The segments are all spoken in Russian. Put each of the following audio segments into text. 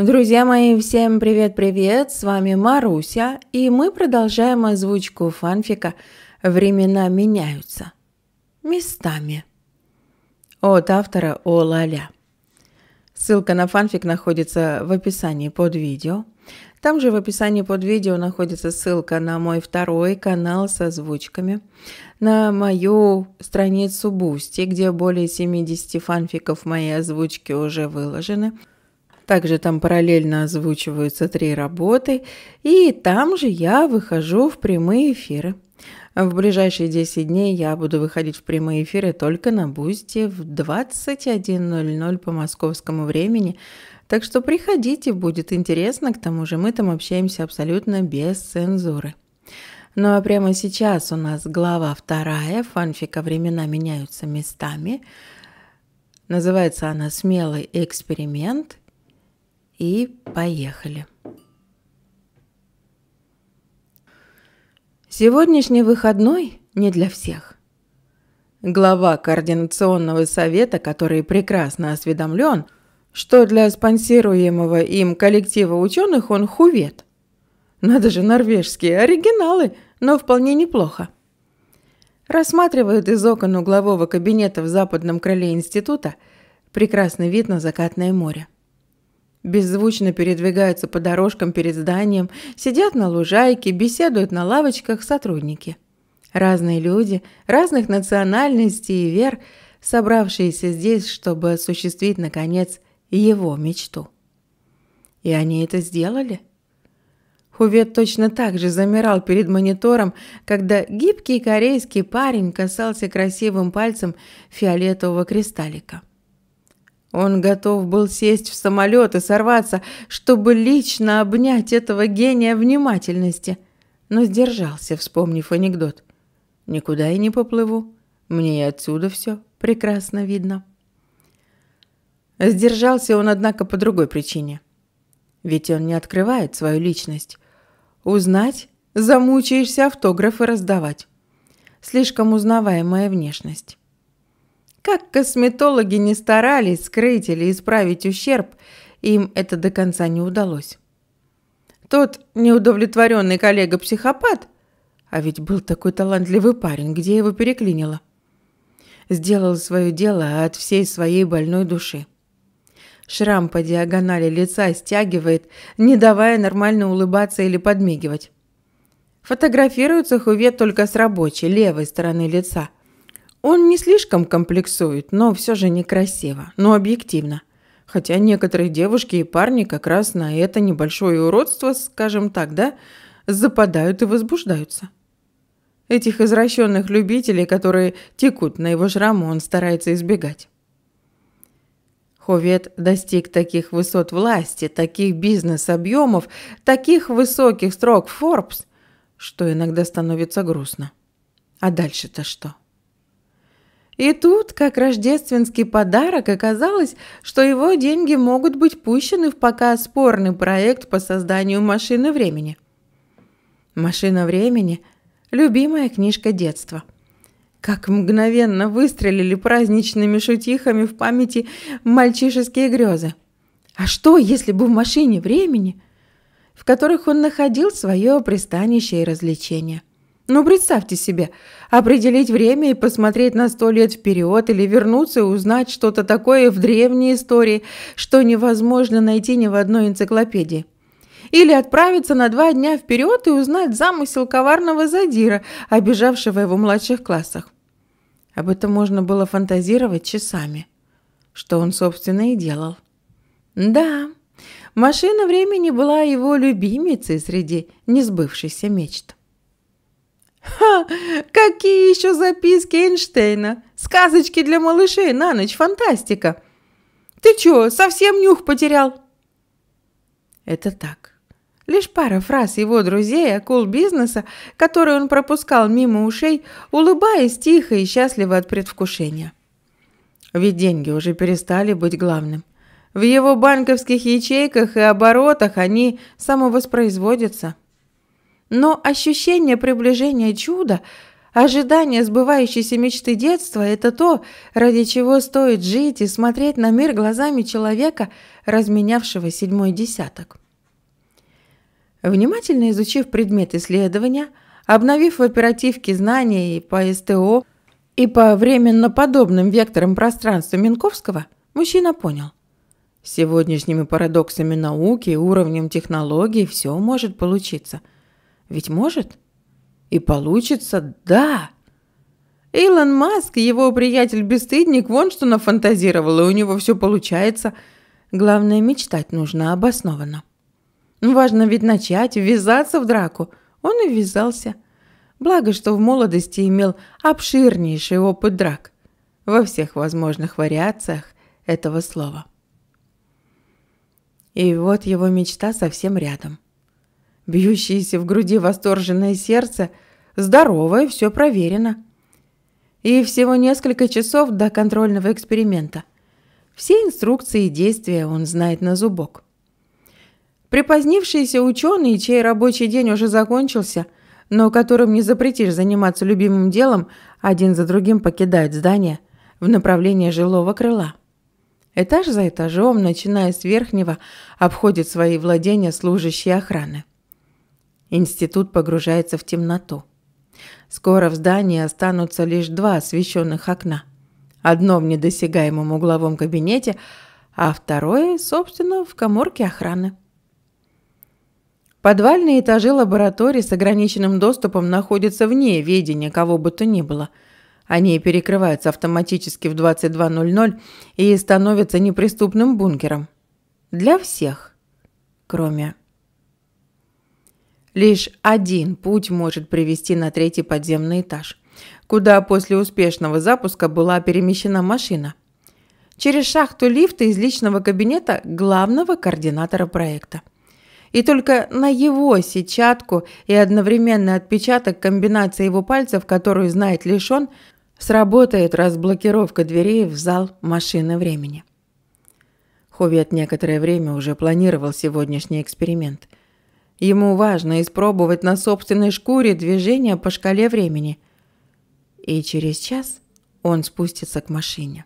Друзья мои, всем привет-привет! С вами Маруся, и мы продолжаем озвучку фанфика «Времена меняются» местами от автора Олаля. Ссылка на фанфик находится в описании под видео. Там же в описании под видео находится ссылка на мой второй канал с озвучками, на мою страницу Бусти, где более 70 фанфиков моей озвучки уже выложены – также там параллельно озвучиваются три работы, и там же я выхожу в прямые эфиры. В ближайшие 10 дней я буду выходить в прямые эфиры только на Бусти в 21.00 по московскому времени. Так что приходите, будет интересно, к тому же мы там общаемся абсолютно без цензуры. Ну а прямо сейчас у нас глава вторая, фанфика «Времена меняются местами». Называется она «Смелый эксперимент», и поехали. Сегодняшний выходной не для всех. Глава Координационного совета, который прекрасно осведомлен, что для спонсируемого им коллектива ученых он хувет. Надо же, норвежские оригиналы, но вполне неплохо. Рассматривает из окон углового кабинета в западном крыле института прекрасный вид на закатное море беззвучно передвигаются по дорожкам перед зданием, сидят на лужайке, беседуют на лавочках сотрудники. Разные люди, разных национальностей и вер, собравшиеся здесь, чтобы осуществить, наконец, его мечту. И они это сделали. Хувет точно так же замирал перед монитором, когда гибкий корейский парень касался красивым пальцем фиолетового кристаллика. Он готов был сесть в самолет и сорваться, чтобы лично обнять этого гения внимательности, но сдержался, вспомнив анекдот. «Никуда я не поплыву. Мне и отсюда все прекрасно видно». Сдержался он, однако, по другой причине. Ведь он не открывает свою личность. Узнать замучаешься автографы раздавать. Слишком узнаваемая внешность. Как косметологи не старались скрыть или исправить ущерб, им это до конца не удалось. Тот неудовлетворенный коллега-психопат, а ведь был такой талантливый парень, где его переклинило, сделал свое дело от всей своей больной души. Шрам по диагонали лица стягивает, не давая нормально улыбаться или подмигивать. Фотографируется Хуве только с рабочей, левой стороны лица – он не слишком комплексует, но все же некрасиво, но объективно. Хотя некоторые девушки и парни как раз на это небольшое уродство, скажем так, да, западают и возбуждаются. Этих извращенных любителей, которые текут на его шраму, он старается избегать. Ховет достиг таких высот власти, таких бизнес-объемов, таких высоких строк Forbes, что иногда становится грустно. А дальше-то что? И тут, как рождественский подарок, оказалось, что его деньги могут быть пущены в пока спорный проект по созданию машины времени. «Машина времени» – любимая книжка детства. Как мгновенно выстрелили праздничными шутихами в памяти мальчишеские грезы. А что, если бы в машине времени, в которых он находил свое пристанище и развлечение? Но ну, представьте себе, определить время и посмотреть на сто лет вперед или вернуться и узнать что-то такое в древней истории, что невозможно найти ни в одной энциклопедии. Или отправиться на два дня вперед и узнать замысел коварного задира, обижавшего его в младших классах. Об этом можно было фантазировать часами, что он, собственно, и делал. Да, машина времени была его любимицей среди несбывшейся мечты. Ха! Какие еще записки Эйнштейна? Сказочки для малышей на ночь, фантастика! Ты чё, совсем нюх потерял?» Это так. Лишь пара фраз его друзей, акул бизнеса, которые он пропускал мимо ушей, улыбаясь тихо и счастливо от предвкушения. Ведь деньги уже перестали быть главным. В его банковских ячейках и оборотах они самовоспроизводятся. Но ощущение приближения чуда, ожидание сбывающейся мечты детства – это то, ради чего стоит жить и смотреть на мир глазами человека, разменявшего седьмой десяток. Внимательно изучив предмет исследования, обновив в оперативке знания и по СТО, и по временно подобным векторам пространства Минковского, мужчина понял. сегодняшними парадоксами науки и уровнем технологий все может получиться – ведь может? И получится, да. Илон Маск, его приятель-бесстыдник, вон что нафантазировал, и у него все получается. Главное, мечтать нужно обоснованно. Ну, важно ведь начать, ввязаться в драку. Он и ввязался. Благо, что в молодости имел обширнейший опыт драк. Во всех возможных вариациях этого слова. И вот его мечта совсем рядом – бьющееся в груди восторженное сердце, здоровое, все проверено. И всего несколько часов до контрольного эксперимента. Все инструкции и действия он знает на зубок. Припозднившиеся ученые, чей рабочий день уже закончился, но которым не запретишь заниматься любимым делом, один за другим покидают здание в направлении жилого крыла. Этаж за этажом, начиная с верхнего, обходит свои владения служащие охраны. Институт погружается в темноту. Скоро в здании останутся лишь два освещенных окна. Одно в недосягаемом угловом кабинете, а второе, собственно, в коморке охраны. Подвальные этажи лаборатории с ограниченным доступом находятся вне ведения кого бы то ни было. Они перекрываются автоматически в 22.00 и становятся неприступным бункером. Для всех, кроме Лишь один путь может привести на третий подземный этаж, куда после успешного запуска была перемещена машина. Через шахту лифта из личного кабинета главного координатора проекта. И только на его сетчатку и одновременный отпечаток комбинации его пальцев, которую знает лишь он, сработает разблокировка дверей в зал машины времени. Хувет некоторое время уже планировал сегодняшний эксперимент – Ему важно испробовать на собственной шкуре движение по шкале времени. И через час он спустится к машине.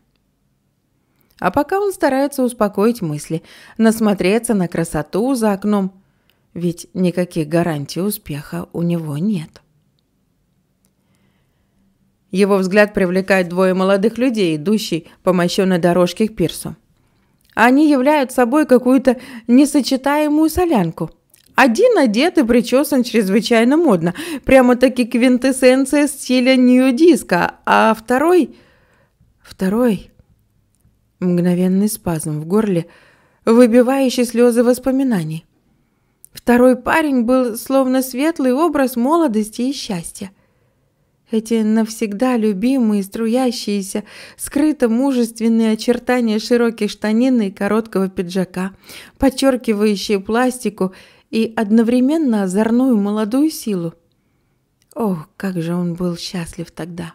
А пока он старается успокоить мысли, насмотреться на красоту за окном, ведь никаких гарантий успеха у него нет. Его взгляд привлекает двое молодых людей, идущих по мощенной дорожке к пирсу. Они являют собой какую-то несочетаемую солянку – один одет и причесан чрезвычайно модно, прямо-таки квинтэссенция стиля нью-диска, а второй... Второй... Мгновенный спазм в горле, выбивающий слезы воспоминаний. Второй парень был словно светлый образ молодости и счастья. Эти навсегда любимые, струящиеся, скрыто мужественные очертания широких штанин и короткого пиджака, подчеркивающие пластику – и одновременно озорную молодую силу. Ох, как же он был счастлив тогда!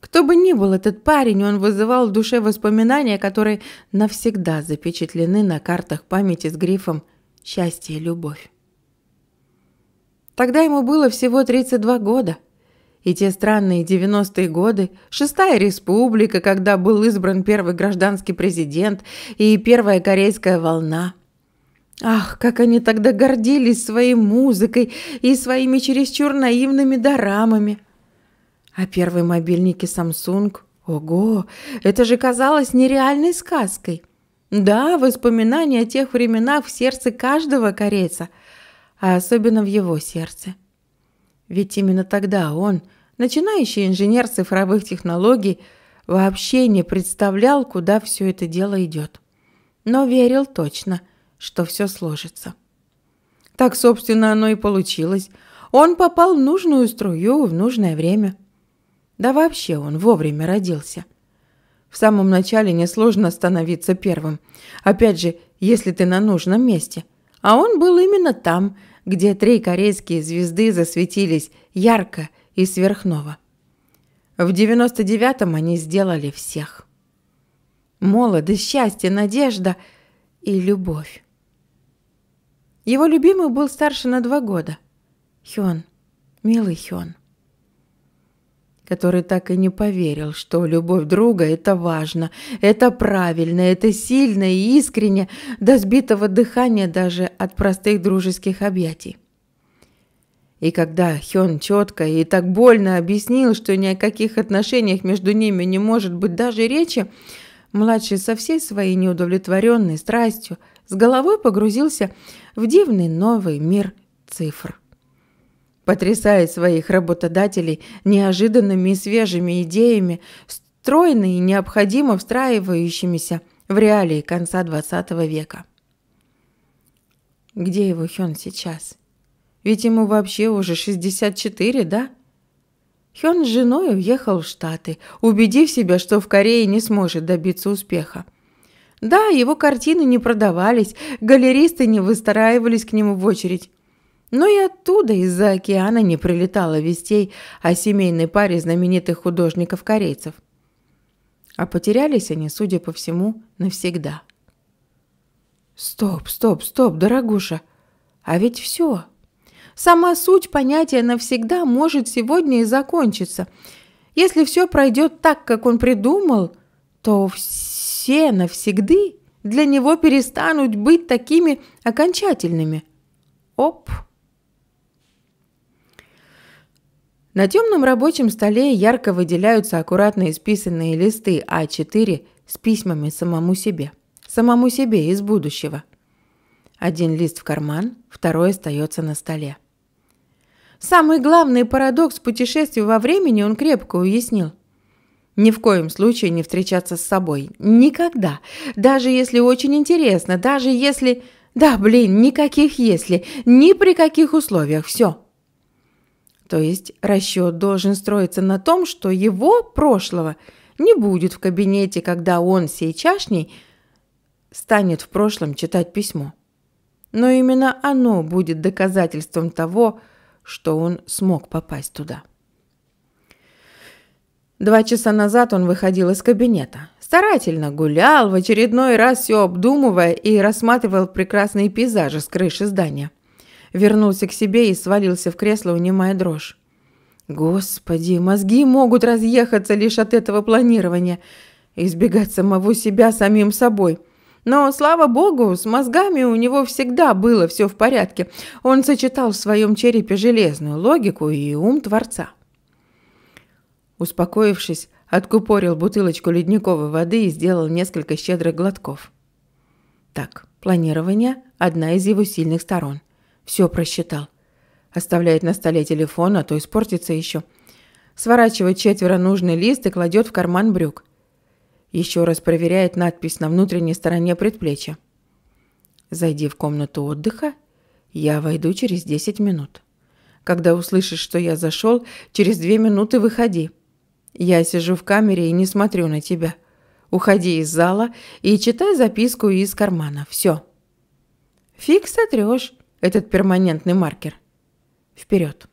Кто бы ни был этот парень, он вызывал в душе воспоминания, которые навсегда запечатлены на картах памяти с грифом «Счастье и любовь». Тогда ему было всего 32 года. И те странные 90-е годы, Шестая Республика, когда был избран первый гражданский президент и первая корейская волна – Ах, как они тогда гордились своей музыкой и своими чересчур наивными дорамами. А первые мобильники Samsung, ого, это же казалось нереальной сказкой. Да, воспоминания о тех временах в сердце каждого корейца, а особенно в его сердце. Ведь именно тогда он, начинающий инженер цифровых технологий, вообще не представлял, куда все это дело идет. Но верил точно – что все сложится. Так, собственно, оно и получилось. Он попал в нужную струю в нужное время. Да вообще он вовремя родился. В самом начале несложно становиться первым. Опять же, если ты на нужном месте. А он был именно там, где три корейские звезды засветились ярко и сверхново. В 99-м они сделали всех. Молодость, счастье, надежда и любовь. Его любимый был старше на два года. Хён, милый Хён. Который так и не поверил, что любовь друга – это важно, это правильно, это сильно и искренне, до сбитого дыхания даже от простых дружеских объятий. И когда Хён четко и так больно объяснил, что ни о каких отношениях между ними не может быть даже речи, младший со всей своей неудовлетворенной страстью – с головой погрузился в дивный новый мир цифр. Потрясая своих работодателей неожиданными и свежими идеями, стройно и необходимо встраивающимися в реалии конца XX века. Где его Хён сейчас? Ведь ему вообще уже 64, да? Хён с женой уехал в Штаты, убедив себя, что в Корее не сможет добиться успеха – да, его картины не продавались, галеристы не выстраивались к нему в очередь. Но и оттуда, из-за океана, не прилетало вестей о семейной паре знаменитых художников-корейцев. А потерялись они, судя по всему, навсегда. «Стоп, стоп, стоп, дорогуша! А ведь все!» Сама суть понятия «навсегда» может сегодня и закончиться. Если все пройдет так, как он придумал, то все все навсегда для него перестанут быть такими окончательными. Оп! На темном рабочем столе ярко выделяются аккуратно исписанные листы А4 с письмами самому себе. Самому себе из будущего. Один лист в карман, второй остается на столе. Самый главный парадокс путешествия во времени он крепко уяснил. Ни в коем случае не встречаться с собой. Никогда. Даже если очень интересно, даже если... Да, блин, никаких «если», ни при каких условиях, все. То есть расчет должен строиться на том, что его прошлого не будет в кабинете, когда он сейчасшний станет в прошлом читать письмо. Но именно оно будет доказательством того, что он смог попасть туда. Два часа назад он выходил из кабинета. Старательно гулял, в очередной раз все обдумывая и рассматривал прекрасные пейзажи с крыши здания. Вернулся к себе и свалился в кресло, унимая дрожь. Господи, мозги могут разъехаться лишь от этого планирования. Избегать самого себя самим собой – но, слава богу, с мозгами у него всегда было все в порядке. Он сочетал в своем черепе железную логику и ум Творца. Успокоившись, откупорил бутылочку ледниковой воды и сделал несколько щедрых глотков. Так, планирование – одна из его сильных сторон. Все просчитал. Оставляет на столе телефон, а то испортится еще. Сворачивает четверо нужный лист и кладет в карман брюк. Еще раз проверяет надпись на внутренней стороне предплечья. «Зайди в комнату отдыха. Я войду через 10 минут. Когда услышишь, что я зашел, через две минуты выходи». Я сижу в камере и не смотрю на тебя. Уходи из зала и читай записку из кармана. Все. Фиг сотрешь этот перманентный маркер. Вперед.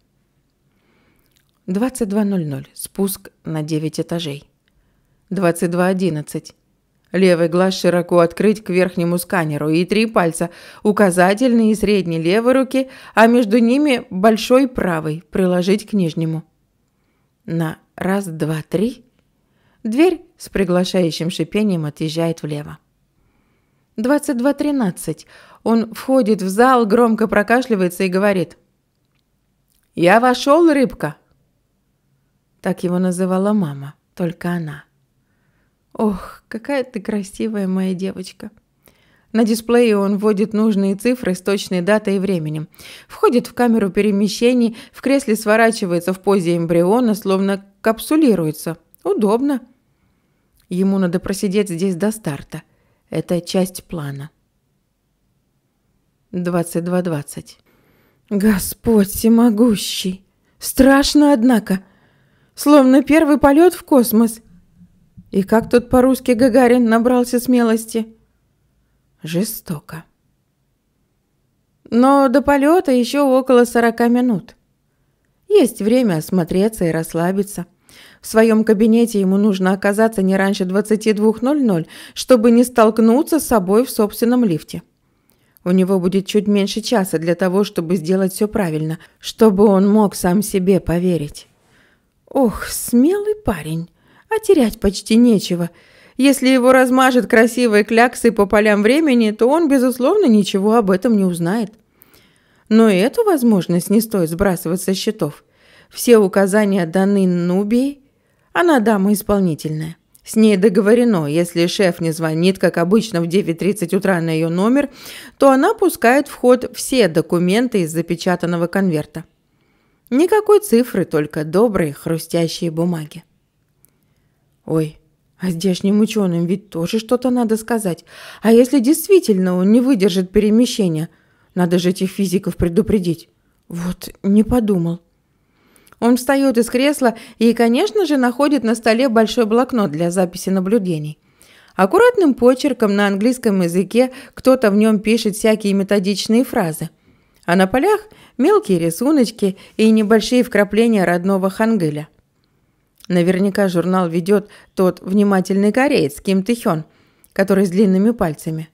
22.00. Спуск на 9 этажей. 22.11. Левый глаз широко открыть к верхнему сканеру и три пальца, указательный и средний левой руки, а между ними большой правый, приложить к нижнему. На Раз, два, три. Дверь с приглашающим шипением отъезжает влево. 22.13. Он входит в зал, громко прокашливается и говорит. «Я вошел, рыбка!» Так его называла мама, только она. «Ох, какая ты красивая моя девочка!» На дисплее он вводит нужные цифры с точной датой и временем. Входит в камеру перемещений, в кресле сворачивается в позе эмбриона, словно капсулируется. Удобно. Ему надо просидеть здесь до старта. Это часть плана. 22.20. Господь всемогущий! Страшно, однако! Словно первый полет в космос. И как тут по-русски Гагарин набрался смелости? жестоко. Но до полета еще около 40 минут. Есть время осмотреться и расслабиться. В своем кабинете ему нужно оказаться не раньше 22.00, чтобы не столкнуться с собой в собственном лифте. У него будет чуть меньше часа для того, чтобы сделать все правильно, чтобы он мог сам себе поверить. Ох, смелый парень, а терять почти нечего – если его размажет красивой кляксой по полям времени, то он, безусловно, ничего об этом не узнает. Но и эту возможность не стоит сбрасывать со счетов. Все указания даны Нубии. Она дама исполнительная. С ней договорено, если шеф не звонит, как обычно, в 9.30 утра на ее номер, то она пускает в ход все документы из запечатанного конверта. Никакой цифры, только добрые хрустящие бумаги. «Ой, а здешним ученым ведь тоже что-то надо сказать. А если действительно он не выдержит перемещения? Надо же этих физиков предупредить. Вот, не подумал. Он встает из кресла и, конечно же, находит на столе большой блокнот для записи наблюдений. Аккуратным почерком на английском языке кто-то в нем пишет всякие методичные фразы. А на полях мелкие рисуночки и небольшие вкрапления родного хангеля. Наверняка журнал ведет тот внимательный кореец Ким Тихён, который с длинными пальцами.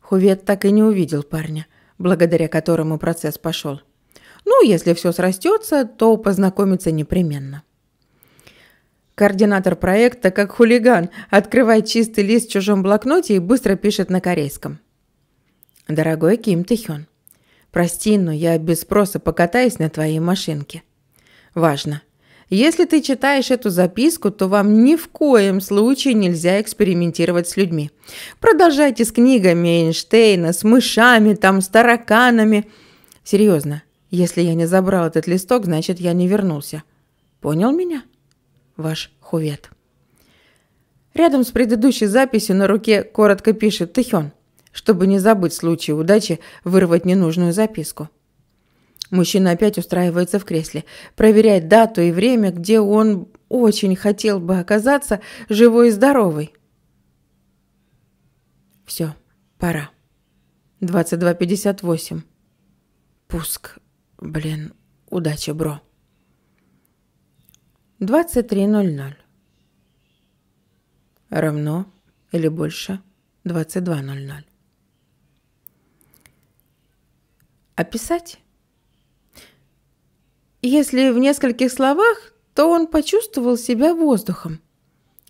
Хувет так и не увидел парня, благодаря которому процесс пошел. Ну, если все срастется, то познакомиться непременно. Координатор проекта, как хулиган, открывает чистый лист в чужом блокноте и быстро пишет на корейском. «Дорогой Ким Тихён, прости, но я без спроса покатаюсь на твоей машинке. Важно. Если ты читаешь эту записку, то вам ни в коем случае нельзя экспериментировать с людьми. Продолжайте с книгами Эйнштейна, с мышами, там, с тараканами. Серьезно, если я не забрал этот листок, значит, я не вернулся. Понял меня? Ваш хувет. Рядом с предыдущей записью на руке коротко пишет Тихен, чтобы не забыть в случае удачи вырвать ненужную записку. Мужчина опять устраивается в кресле, проверяет дату и время, где он очень хотел бы оказаться живой и здоровый. Все, пора. 22.58. Пуск. Блин, удачи, бро. 23.00. Равно или больше 22.00. Описать? Если в нескольких словах, то он почувствовал себя воздухом.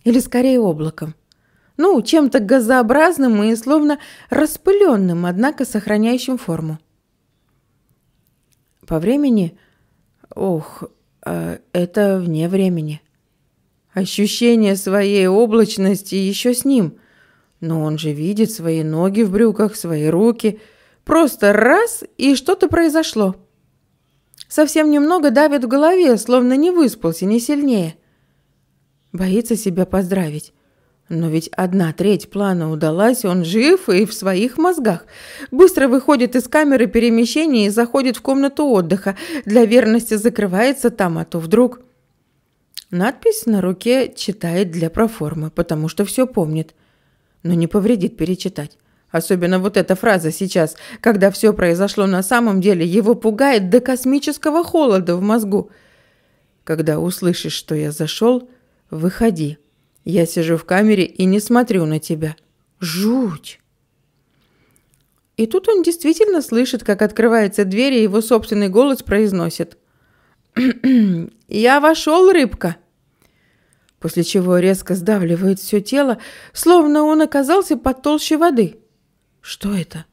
Или скорее облаком. Ну, чем-то газообразным и словно распыленным, однако сохраняющим форму. По времени... Ох, э, это вне времени. Ощущение своей облачности еще с ним. Но он же видит свои ноги в брюках, свои руки. Просто раз, и что-то произошло совсем немного давит в голове, словно не выспался, не сильнее. Боится себя поздравить. Но ведь одна треть плана удалась, он жив и в своих мозгах. Быстро выходит из камеры перемещения и заходит в комнату отдыха. Для верности закрывается там, а то вдруг... Надпись на руке читает для проформы, потому что все помнит. Но не повредит перечитать. Особенно вот эта фраза сейчас, когда все произошло на самом деле, его пугает до космического холода в мозгу. Когда услышишь, что я зашел, выходи. Я сижу в камере и не смотрю на тебя. Жуть! И тут он действительно слышит, как открывается дверь, и его собственный голос произносит. «Я вошел, рыбка!» После чего резко сдавливает все тело, словно он оказался под толще воды. Что это?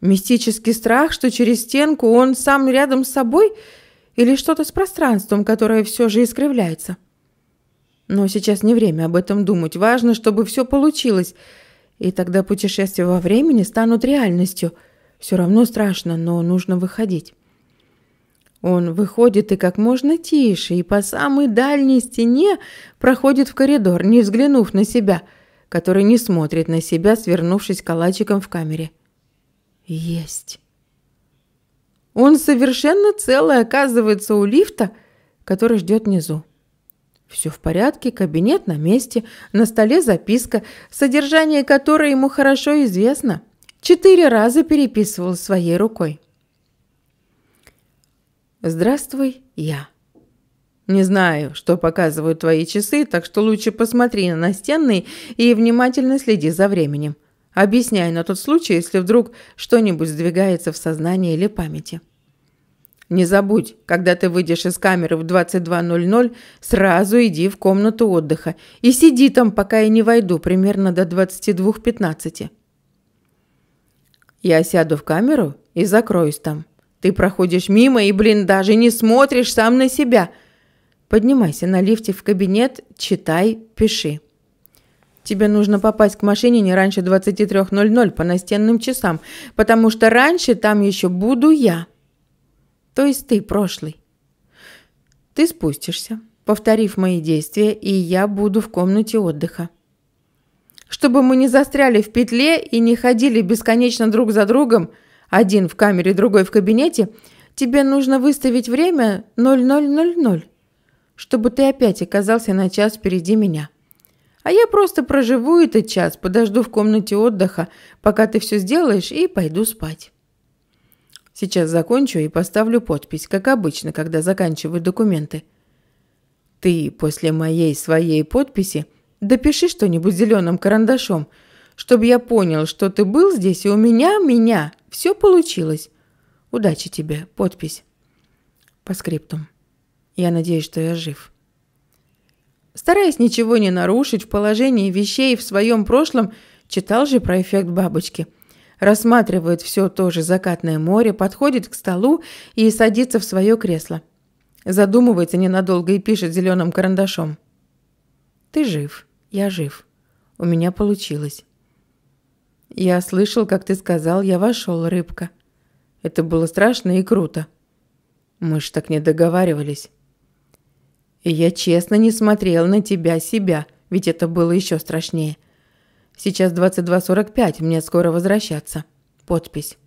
Мистический страх, что через стенку он сам рядом с собой? Или что-то с пространством, которое все же искривляется? Но сейчас не время об этом думать. Важно, чтобы все получилось. И тогда путешествия во времени станут реальностью. Все равно страшно, но нужно выходить. Он выходит и как можно тише, и по самой дальней стене проходит в коридор, не взглянув на себя – который не смотрит на себя, свернувшись калачиком в камере. Есть. Он совершенно целый оказывается у лифта, который ждет внизу. Все в порядке, кабинет на месте, на столе записка, содержание которой ему хорошо известно. Четыре раза переписывал своей рукой. «Здравствуй, я». Не знаю, что показывают твои часы, так что лучше посмотри на настенный и внимательно следи за временем. Объясняй на тот случай, если вдруг что-нибудь сдвигается в сознании или памяти. Не забудь, когда ты выйдешь из камеры в 22.00, сразу иди в комнату отдыха и сиди там, пока я не войду, примерно до 22.15. Я сяду в камеру и закроюсь там. Ты проходишь мимо и, блин, даже не смотришь сам на себя – Поднимайся на лифте в кабинет, читай, пиши. Тебе нужно попасть к машине не раньше 23.00 по настенным часам, потому что раньше там еще буду я. То есть ты, прошлый. Ты спустишься, повторив мои действия, и я буду в комнате отдыха. Чтобы мы не застряли в петле и не ходили бесконечно друг за другом, один в камере, другой в кабинете, тебе нужно выставить время 0000 чтобы ты опять оказался на час впереди меня. А я просто проживу этот час, подожду в комнате отдыха, пока ты все сделаешь, и пойду спать. Сейчас закончу и поставлю подпись, как обычно, когда заканчиваю документы. Ты после моей своей подписи допиши что-нибудь зеленым карандашом, чтобы я понял, что ты был здесь, и у меня, меня, все получилось. Удачи тебе, подпись. По скриптум. Я надеюсь, что я жив. Стараясь ничего не нарушить в положении вещей в своем прошлом, читал же про эффект бабочки. Рассматривает все то же закатное море, подходит к столу и садится в свое кресло. Задумывается ненадолго и пишет зеленым карандашом. «Ты жив, я жив. У меня получилось». «Я слышал, как ты сказал, я вошел, рыбка. Это было страшно и круто. Мы ж так не договаривались». И я честно не смотрел на тебя себя, ведь это было еще страшнее. Сейчас 22.45, мне скоро возвращаться. Подпись.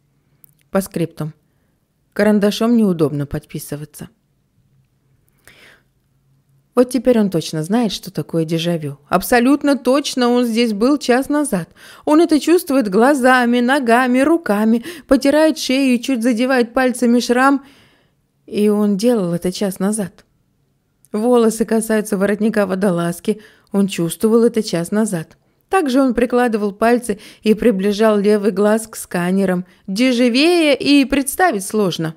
По скриптум. Карандашом неудобно подписываться. Вот теперь он точно знает, что такое дежавю. Абсолютно точно он здесь был час назад. Он это чувствует глазами, ногами, руками, потирает шею и чуть задевает пальцами шрам. И он делал это час назад. Волосы касаются воротника водолазки. Он чувствовал это час назад. Также он прикладывал пальцы и приближал левый глаз к сканерам. Деживее и представить сложно.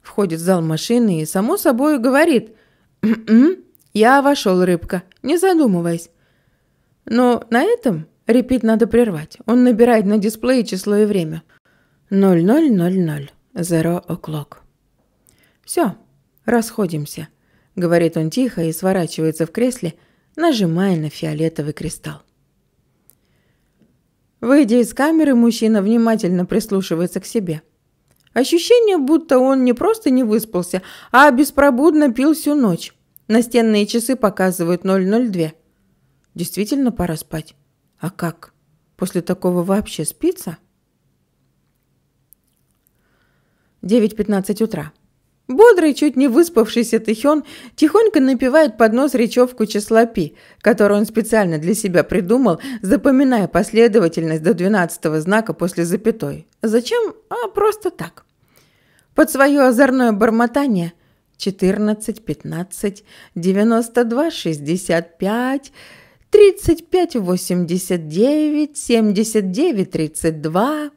Входит в зал машины и, само собой, говорит. «М «М-м, -м, «Я вошел, рыбка, не задумываясь». Но на этом репит надо прервать. Он набирает на дисплее число и время. 0000. Zero o'clock. Все, расходимся. – говорит он тихо и сворачивается в кресле, нажимая на фиолетовый кристалл. Выйдя из камеры, мужчина внимательно прислушивается к себе. Ощущение, будто он не просто не выспался, а беспробудно пил всю ночь. Настенные часы показывают 002. Действительно пора спать. А как? После такого вообще спится? 9.15 утра. Бодрый, чуть не выспавшийся Тихён тихонько напевает под нос речевку числа пи, которую он специально для себя придумал, запоминая последовательность до двенадцатого знака после запятой. Зачем? А просто так. Под свое озорное бормотание 14, 15, 92, 65, 35, 89, 79, 32...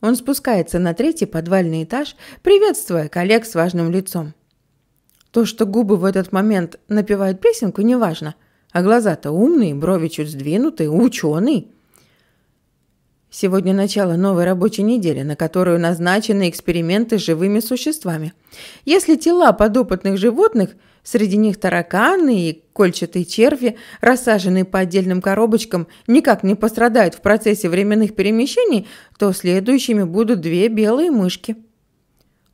Он спускается на третий подвальный этаж, приветствуя коллег с важным лицом. То, что губы в этот момент напевают песенку, неважно. А глаза-то умные, брови чуть сдвинуты, ученый. Сегодня начало новой рабочей недели, на которую назначены эксперименты с живыми существами. Если тела подопытных животных – Среди них тараканы и кольчатые черви, рассаженные по отдельным коробочкам, никак не пострадают в процессе временных перемещений, то следующими будут две белые мышки.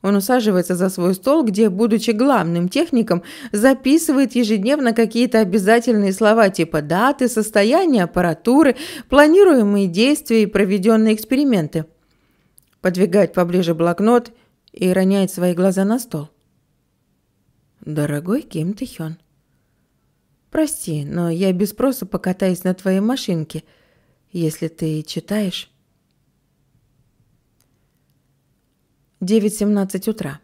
Он усаживается за свой стол, где, будучи главным техником, записывает ежедневно какие-то обязательные слова типа даты, состояния аппаратуры, планируемые действия и проведенные эксперименты. Подвигает поближе блокнот и роняет свои глаза на стол. «Дорогой Ким Тихён, прости, но я без спроса покатаюсь на твоей машинке, если ты читаешь». 9.17 утра.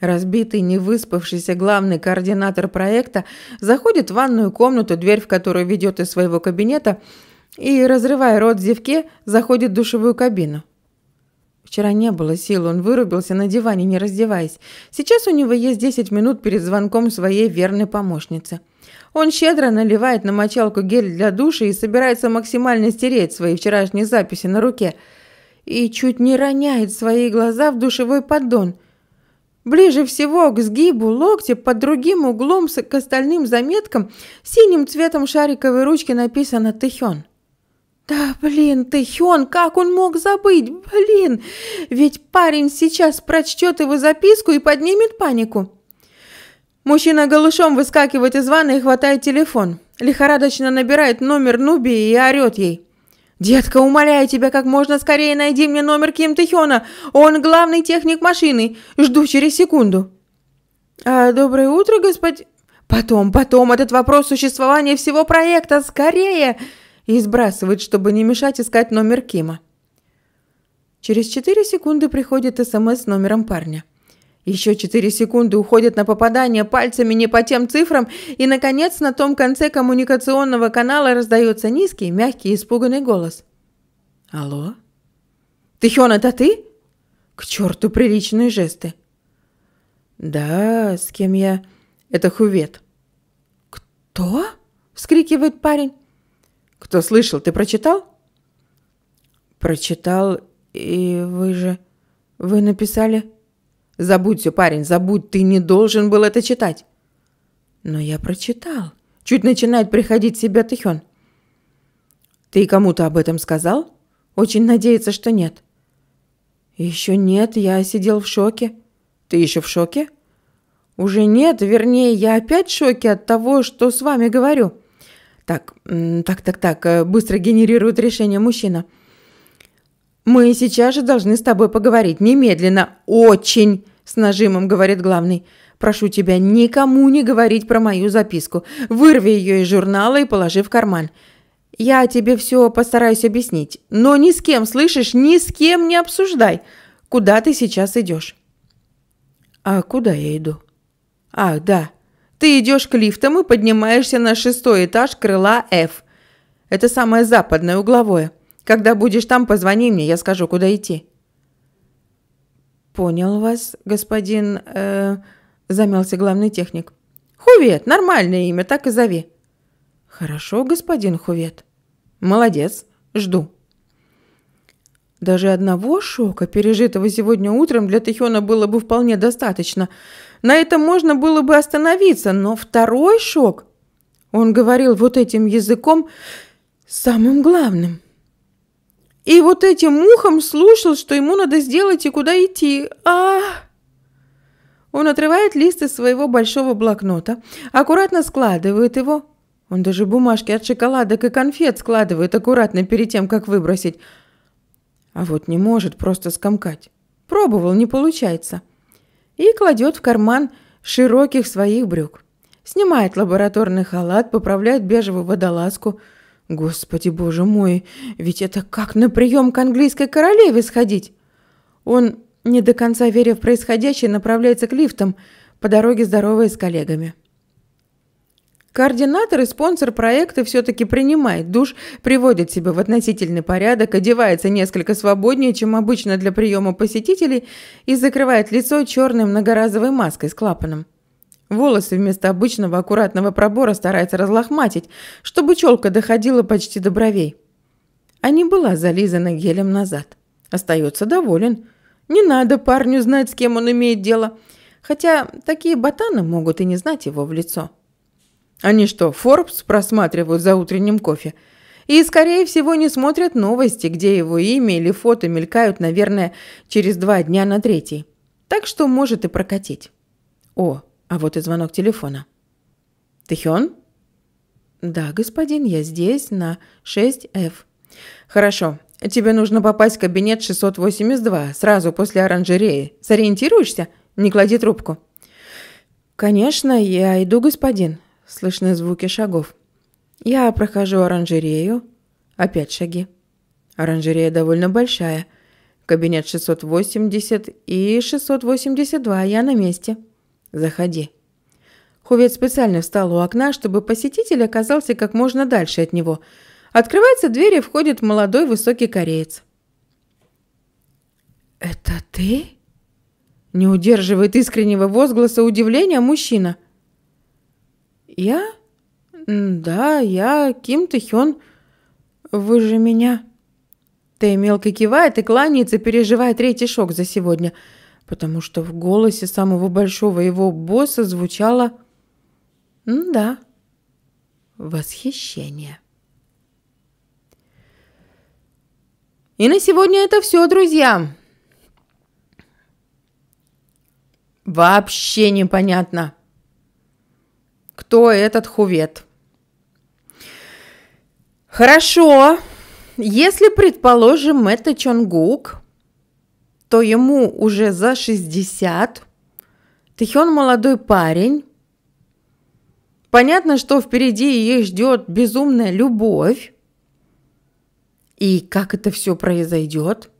Разбитый, не выспавшийся главный координатор проекта заходит в ванную комнату, дверь в которую ведет из своего кабинета, и, разрывая рот зевке, заходит в душевую кабину. Вчера не было сил, он вырубился на диване, не раздеваясь. Сейчас у него есть 10 минут перед звонком своей верной помощницы. Он щедро наливает на мочалку гель для душа и собирается максимально стереть свои вчерашние записи на руке. И чуть не роняет свои глаза в душевой поддон. Ближе всего к сгибу локтя под другим углом к остальным заметкам синим цветом шариковой ручки написано «Тэхён». Да блин ты, Хён, как он мог забыть? Блин, ведь парень сейчас прочтет его записку и поднимет панику. Мужчина голышом выскакивает из ванны и хватает телефон. Лихорадочно набирает номер Нуби и орет ей. «Детка, умоляю тебя, как можно скорее найди мне номер Ким Тэхёна. Он главный техник машины. Жду через секунду». А, «Доброе утро, господь...» «Потом, потом, этот вопрос существования всего проекта. Скорее!» и сбрасывает, чтобы не мешать искать номер Кима. Через 4 секунды приходит СМС с номером парня. Еще 4 секунды уходят на попадание пальцами не по тем цифрам, и, наконец, на том конце коммуникационного канала раздается низкий, мягкий, испуганный голос. «Алло? Тихен, это ты?» «К черту приличные жесты!» «Да, с кем я?» «Это Хувет». «Кто?» – вскрикивает парень. Кто слышал, ты прочитал? Прочитал, и вы же... Вы написали... Забудь все, парень, забудь, ты не должен был это читать. Но я прочитал. Чуть начинает приходить в себя Тихен. Ты кому-то об этом сказал? Очень надеется, что нет. Еще нет, я сидел в шоке. Ты еще в шоке? Уже нет, вернее, я опять в шоке от того, что с вами говорю. Так, так, так, так, э, быстро генерирует решение мужчина. «Мы сейчас же должны с тобой поговорить. Немедленно. Очень!» – с нажимом говорит главный. «Прошу тебя никому не говорить про мою записку. Вырви ее из журнала и положи в карман. Я тебе все постараюсь объяснить. Но ни с кем, слышишь, ни с кем не обсуждай, куда ты сейчас идешь». «А куда я иду?» «Ах, да. Ты идешь к лифтам и поднимаешься на шестой этаж крыла F. Это самое западное угловое. Когда будешь там, позвони мне, я скажу, куда идти». «Понял вас, господин...» э, – замялся главный техник. «Хувет, нормальное имя, так и зови». «Хорошо, господин Хувет». «Молодец, жду». Даже одного шока, пережитого сегодня утром, для Тихона было бы вполне достаточно – на этом можно было бы остановиться, но второй шок... Он говорил вот этим языком самым главным. И вот этим ухом слушал, что ему надо сделать и куда идти. А! Он отрывает лист из своего большого блокнота, аккуратно складывает его. Он даже бумажки от шоколадок и конфет складывает аккуратно перед тем, как выбросить. А вот не может просто скомкать. Пробовал, не получается. — и кладет в карман широких своих брюк. Снимает лабораторный халат, поправляет бежевую водолазку. Господи, боже мой, ведь это как на прием к английской королеве сходить. Он, не до конца веря в происходящее, направляется к лифтам, по дороге здоровая с коллегами. Координатор и спонсор проекта все-таки принимает душ, приводит себя в относительный порядок, одевается несколько свободнее, чем обычно для приема посетителей, и закрывает лицо черной многоразовой маской с клапаном. Волосы вместо обычного аккуратного пробора старается разлохматить, чтобы челка доходила почти до бровей. А не была зализана гелем назад. Остается доволен. Не надо парню знать, с кем он имеет дело. Хотя такие ботаны могут и не знать его в лицо. Они что, Forbes просматривают за утренним кофе? И, скорее всего, не смотрят новости, где его имя или фото мелькают, наверное, через два дня на третий. Так что может и прокатить. О, а вот и звонок телефона. Тэхён? Да, господин, я здесь, на 6F. Хорошо, тебе нужно попасть в кабинет 682, сразу после оранжереи. Сориентируешься? Не клади трубку. Конечно, я иду, господин. Слышны звуки шагов. Я прохожу оранжерею. Опять шаги. Оранжерея довольно большая. Кабинет 680 и 682. Я на месте. Заходи. Хувет специально встал у окна, чтобы посетитель оказался как можно дальше от него. Открывается дверь и входит молодой высокий кореец. «Это ты?» Не удерживает искреннего возгласа удивления мужчина – «Я? Да, я Ким Тэ Хён. Вы же меня...» Тэй мелко кивает и кланяется, переживая третий шок за сегодня, потому что в голосе самого большого его босса звучало «Да, восхищение». И на сегодня это все, друзья. Вообще непонятно, кто этот хувет. Хорошо, если, предположим, это Чонгук, то ему уже за 60, Тэхён молодой парень, Понятно, что впереди ей ждет безумная любовь. И как это все произойдет?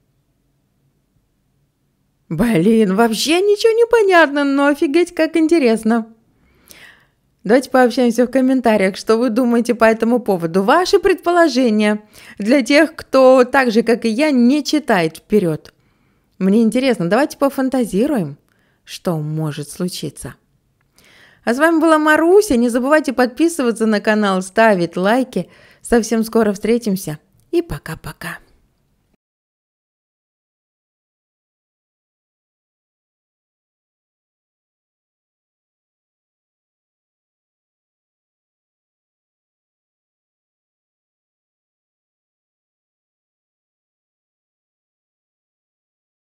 Блин, вообще ничего не понятно, но офигеть, как интересно. Давайте пообщаемся в комментариях, что вы думаете по этому поводу. Ваши предположения для тех, кто так же, как и я, не читает вперед. Мне интересно, давайте пофантазируем, что может случиться. А с вами была Маруся. Не забывайте подписываться на канал, ставить лайки. Совсем скоро встретимся. И пока-пока.